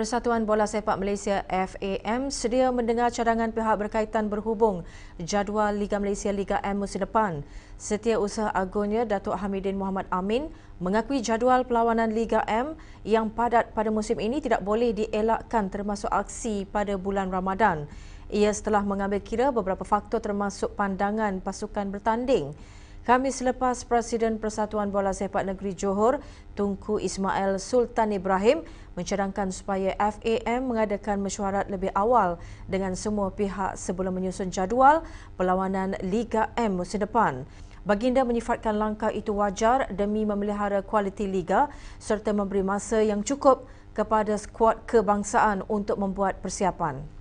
Persatuan Bola Sepak Malaysia FAM sedia mendengar cadangan pihak berkaitan berhubung jadual Liga Malaysia Liga M musim depan. Setiausaha agungnya Datuk Hamidin Muhammad Amin mengakui jadual perlawanan Liga M yang padat pada musim ini tidak boleh dielakkan termasuk aksi pada bulan Ramadan. Ia setelah mengambil kira beberapa faktor termasuk pandangan pasukan bertanding. Kamis lepas Presiden Persatuan Bola Sepak Negeri Johor, Tunku Ismail Sultan Ibrahim mencadangkan supaya FAM mengadakan mesyuarat lebih awal dengan semua pihak sebelum menyusun jadual perlawanan Liga M musim depan. Baginda menyifatkan langkah itu wajar demi memelihara kualiti liga serta memberi masa yang cukup kepada skuad kebangsaan untuk membuat persiapan.